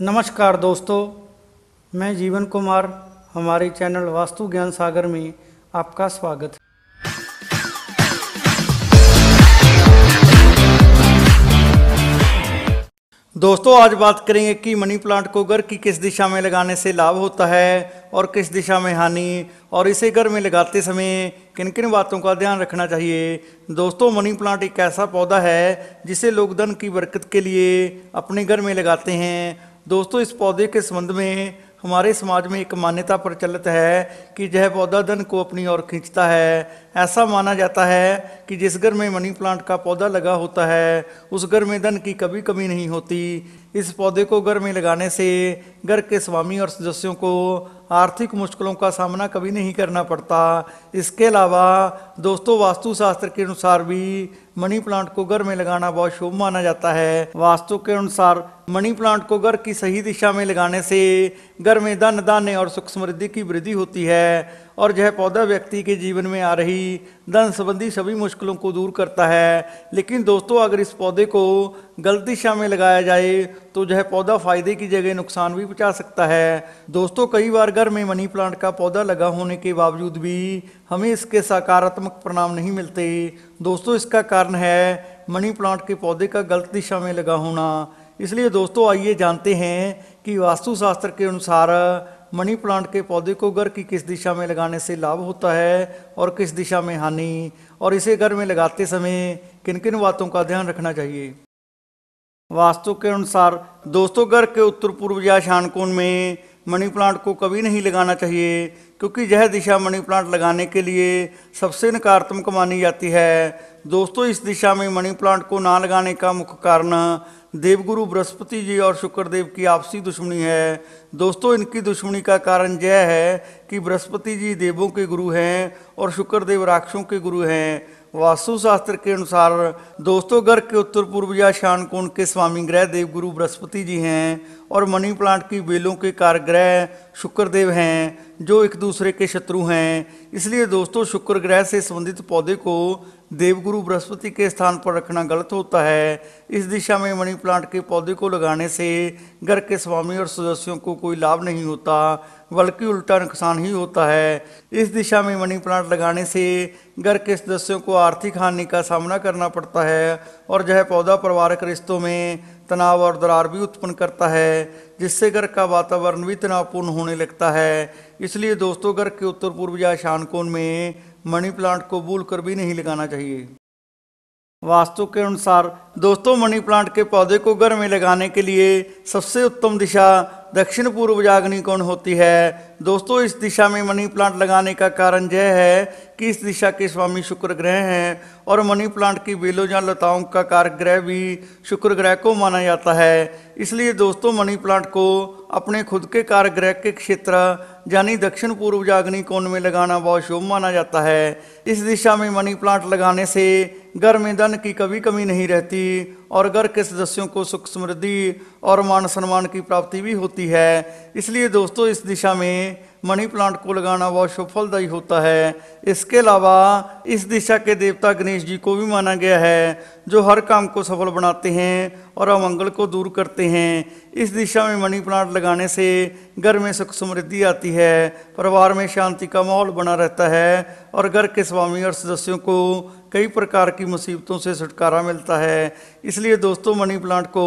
नमस्कार दोस्तों मैं जीवन कुमार हमारे चैनल वास्तु ज्ञान सागर में आपका स्वागत है दोस्तों आज बात करेंगे कि मनी प्लांट को घर की किस दिशा में लगाने से लाभ होता है और किस दिशा में हानि और इसे घर में लगाते समय किन किन बातों का ध्यान रखना चाहिए दोस्तों मनी प्लांट एक ऐसा पौधा है जिसे लोग धन की बरकत के लिए अपने घर में लगाते हैं दोस्तों इस पौधे के संबंध में हमारे समाज में एक मान्यता प्रचलित है कि यह पौधा धन को अपनी ओर खींचता है ऐसा माना जाता है कि जिस घर में मनी प्लांट का पौधा लगा होता है उस घर में धन की कभी कमी नहीं होती इस पौधे को घर में लगाने से घर के स्वामी और सदस्यों को आर्थिक मुश्किलों का सामना कभी नहीं करना पड़ता इसके अलावा दोस्तों वास्तुशास्त्र के अनुसार भी मनी प्लांट को घर में लगाना बहुत शुभ माना जाता है वास्तु के अनुसार मनी प्लांट को घर की सही दिशा में लगाने से घर में धन दान धान्य और सुख समृद्धि की वृद्धि होती है और यह पौधा व्यक्ति के जीवन में आ रही धन संबंधी सभी मुश्किलों को दूर करता है लेकिन दोस्तों अगर इस पौधे को गलत दिशा में लगाया जाए तो यह पौधा फायदे की जगह नुकसान भी पहुँचा सकता है दोस्तों कई बार घर में मनी प्लांट का पौधा लगा होने के बावजूद भी हमें इसके सकारात्मक परिणाम नहीं मिलते दोस्तों इसका कारण है मनी प्लांट के पौधे का गलत दिशा में लगा होना इसलिए दोस्तों आइए जानते हैं कि वास्तुशास्त्र के अनुसार मनी प्लांट के पौधे को घर की किस दिशा में लगाने से लाभ होता है और किस दिशा में हानि और इसे घर में लगाते समय किन किन बातों का ध्यान रखना चाहिए वास्तु के अनुसार दोस्तों घर के उत्तर पूर्व या शान कोण में मनी प्लांट को कभी नहीं लगाना चाहिए क्योंकि यह दिशा मनी प्लांट लगाने के लिए सबसे नकारात्मक मानी जाती है दोस्तों इस दिशा में मनी प्लांट को ना लगाने का मुख्य कारण देवगुरु बृहस्पति जी और शुक्रदेव की आपसी दुश्मनी है दोस्तों इनकी दुश्मनी का कारण यह है कि बृहस्पति जी देवों के गुरु हैं और शुक्रदेव राक्षसों के गुरु हैं वास्तुशास्त्र के अनुसार दोस्तों घर के उत्तर पूर्व या शान कोण के स्वामी ग्रह देव गुरु बृहस्पति जी हैं और मनी प्लांट की बेलों के कार ग्रह शुक्रदेव हैं जो एक दूसरे के शत्रु हैं इसलिए दोस्तों शुक्र ग्रह से संबंधित पौधे को देवगुरु बृहस्पति के स्थान पर रखना गलत होता है इस दिशा में मनी प्लांट के पौधे को लगाने से घर के स्वामी और सदस्यों को कोई लाभ नहीं होता बल्कि उल्टा नुकसान ही होता है इस दिशा में मनी प्लांट लगाने से घर के सदस्यों को आर्थिक हानि का सामना करना पड़ता है और यह पौधा पारिवारिक रिश्तों में तनाव और दरार भी उत्पन्न करता है जिससे घर का वातावरण भी तनावपूर्ण होने लगता है इसलिए दोस्तों घर के उत्तर पूर्व या शान कोण में मनी प्लांट को भूल कर भी नहीं लगाना चाहिए वास्तु के अनुसार दोस्तों मनी प्लांट के पौधे को घर में लगाने के लिए सबसे उत्तम दिशा दक्षिण पूर्व जागनी कोण होती है दोस्तों इस दिशा में मनी प्लांट लगाने का कारण यह है कि इस दिशा के स्वामी शुक्र ग्रह हैं और मनी प्लांट की बेलों या लताओं का कारक ग्रह भी शुक्र ग्रह को माना जाता है इसलिए दोस्तों मनी प्लांट को अपने खुद के कारक ग्रह के क्षेत्र यानी दक्षिण पूर्व जागनी कोण में लगाना बहुत शुभ माना जाता है इस दिशा में मनी प्लांट लगाने से घर में धन की कभी कमी नहीं रहती और घर के सदस्यों को सुख समृद्धि और मान सम्मान की प्राप्ति भी होती है इसलिए दोस्तों इस दिशा में मनी प्लांट को लगाना बहुत सफलदायी होता है इसके अलावा इस दिशा के देवता गणेश जी को भी माना गया है जो हर काम को सफल बनाते हैं और अमंगल को दूर करते हैं इस दिशा में मनी प्लांट लगाने से घर में सुख समृद्धि आती है परिवार में शांति का माहौल बना रहता है और घर के स्वामी और सदस्यों को कई प्रकार की मुसीबतों से छुटकारा मिलता है इसलिए दोस्तों मनी प्लांट को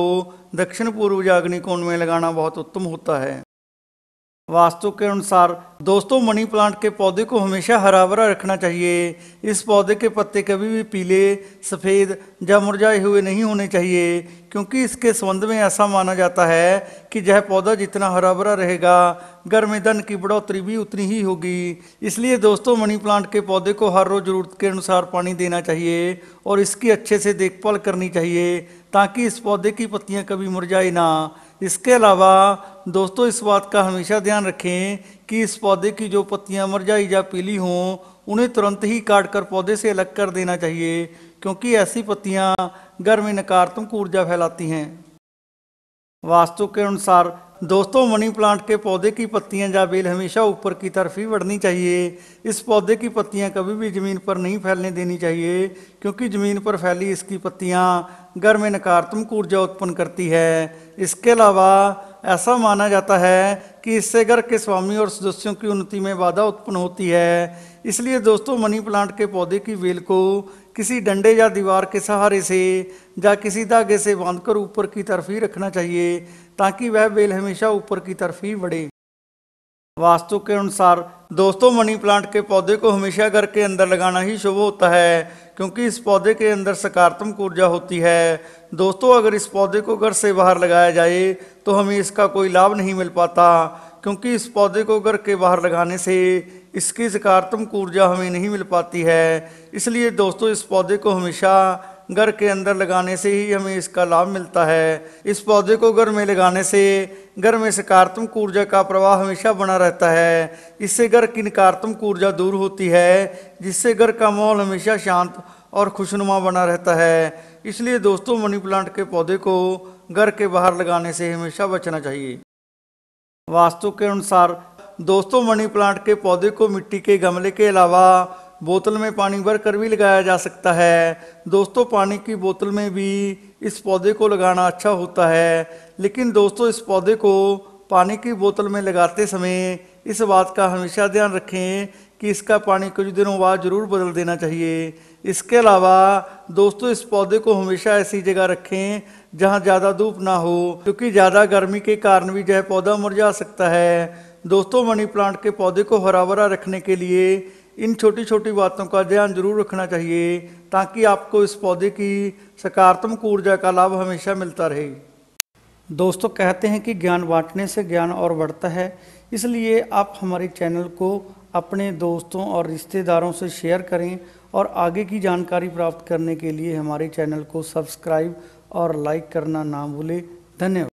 दक्षिण पूर्व जागनी कोण में लगाना बहुत उत्तम होता है वास्तु के अनुसार दोस्तों मनी प्लांट के पौधे को हमेशा हरा भरा रखना चाहिए इस पौधे के पत्ते कभी भी पीले सफ़ेद या मुरझाए हुए नहीं होने चाहिए क्योंकि इसके संबंध में ऐसा माना जाता है कि यह पौधा जितना हरा भरा रहेगा घर में धन की बढ़ोतरी भी उतनी ही होगी इसलिए दोस्तों मनी प्लांट के पौधे को हर रोज़ ज़रूरत के अनुसार पानी देना चाहिए और इसकी अच्छे से देखभाल करनी चाहिए ताकि इस पौधे की पत्तियाँ कभी मुरझाए ना इसके अलावा दोस्तों इस बात का हमेशा ध्यान रखें कि इस पौधे की जो पत्तियां मरझाई या पीली हों उन्हें तुरंत ही काट कर पौधे से अलग कर देना चाहिए क्योंकि ऐसी पत्तियां घर में नकारात्मक ऊर्जा फैलाती हैं वास्तु के अनुसार दोस्तों मनी प्लांट के पौधे की पत्तियां या बेल हमेशा ऊपर की तरफ ही बढ़नी चाहिए इस पौधे की पत्तियां कभी भी ज़मीन पर नहीं फैलने देनी चाहिए क्योंकि ज़मीन पर फैली इसकी पत्तियां घर में नकारात्मक ऊर्जा उत्पन्न करती है इसके अलावा ऐसा माना जाता है कि इससे घर के स्वामी और सदस्यों की उन्नति में बाधा उत्पन्न होती है इसलिए दोस्तों मनी प्लांट के पौधे की बेल को किसी डंडे या दीवार के सहारे से या किसी धागे से बांधकर ऊपर की तरफ ही रखना चाहिए ताकि वह बेल हमेशा ऊपर की तरफ ही बढ़े वास्तु के अनुसार दोस्तों मनी प्लांट के पौधे को हमेशा घर के अंदर लगाना ही शुभ होता है क्योंकि इस पौधे के अंदर सकारात्मक ऊर्जा होती है दोस्तों अगर इस पौधे को घर से बाहर लगाया जाए तो हमें इसका कोई लाभ नहीं मिल पाता क्योंकि इस पौधे को घर के बाहर लगाने से इसकी सकारात्मक ऊर्जा हमें नहीं मिल पाती है इसलिए दोस्तों इस पौधे को हमेशा घर के अंदर लगाने से ही हमें इसका लाभ मिलता है इस पौधे को घर में लगाने से घर में सकारात्मक ऊर्जा का प्रवाह हमेशा बना रहता है इससे घर की नकारात्मक ऊर्जा दूर होती है जिससे घर का माहौल हमेशा शांत और खुशनुमा बना रहता है इसलिए दोस्तों मनी प्लांट के पौधे को घर के बाहर लगाने से हमेशा बचना चाहिए वास्तु के अनुसार दोस्तों मनी प्लांट के पौधे को मिट्टी के गमले के अलावा बोतल में पानी भर कर भी लगाया जा सकता है दोस्तों पानी की बोतल में भी इस पौधे को लगाना अच्छा होता है लेकिन दोस्तों इस पौधे को पानी की बोतल में लगाते समय इस बात का हमेशा ध्यान रखें कि इसका पानी कुछ दिनों बाद ज़रूर बदल देना चाहिए इसके अलावा दोस्तों इस पौधे को हमेशा ऐसी जगह रखें जहाँ ज़्यादा धूप ना हो क्योंकि ज़्यादा गर्मी के कारण भी है पौधा मुरझा सकता है दोस्तों मनी प्लांट के पौधे को हरा भरा रखने के लिए इन छोटी छोटी बातों का ध्यान जरूर रखना चाहिए ताकि आपको इस पौधे की सकारात्मक ऊर्जा का लाभ हमेशा मिलता रहे दोस्तों कहते हैं कि ज्ञान बांटने से ज्ञान और बढ़ता है इसलिए आप हमारे चैनल को अपने दोस्तों और रिश्तेदारों से शेयर करें और आगे की जानकारी प्राप्त करने के लिए हमारे चैनल को सब्सक्राइब और लाइक करना ना भूलें धन्यवाद